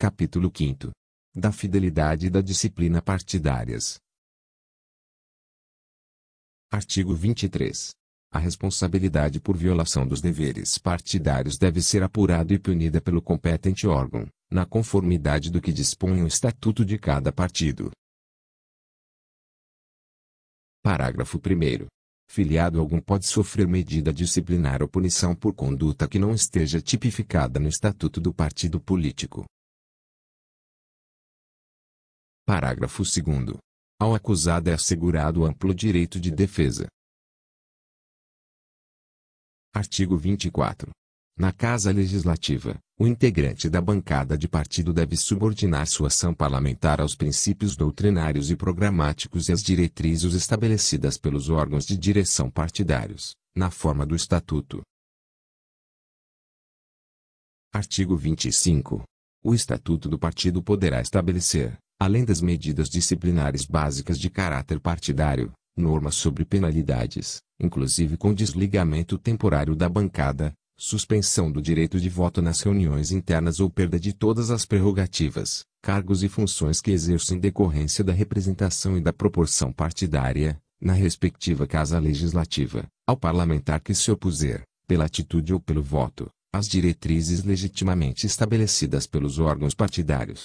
Capítulo 5 Da fidelidade e da disciplina partidárias. Artigo 23. A responsabilidade por violação dos deveres partidários deve ser apurada e punida pelo competente órgão, na conformidade do que dispõe o estatuto de cada partido. Parágrafo 1. Filiado algum pode sofrer medida disciplinar ou punição por conduta que não esteja tipificada no estatuto do partido político, Parágrafo 2 Ao acusado é assegurado amplo direito de defesa. Artigo 24. Na Casa Legislativa, o integrante da bancada de partido deve subordinar sua ação parlamentar aos princípios doutrinários e programáticos e às diretrizes estabelecidas pelos órgãos de direção partidários, na forma do Estatuto. Artigo 25. O Estatuto do Partido poderá estabelecer, além das medidas disciplinares básicas de caráter partidário, normas sobre penalidades, inclusive com desligamento temporário da bancada, suspensão do direito de voto nas reuniões internas ou perda de todas as prerrogativas, cargos e funções que exerça em decorrência da representação e da proporção partidária, na respectiva casa legislativa, ao parlamentar que se opuser, pela atitude ou pelo voto, às diretrizes legitimamente estabelecidas pelos órgãos partidários,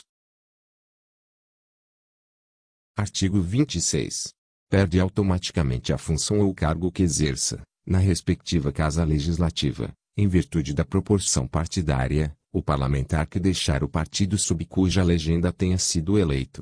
Artigo 26. Perde automaticamente a função ou cargo que exerça, na respectiva casa legislativa, em virtude da proporção partidária, o parlamentar que deixar o partido sob cuja legenda tenha sido eleito,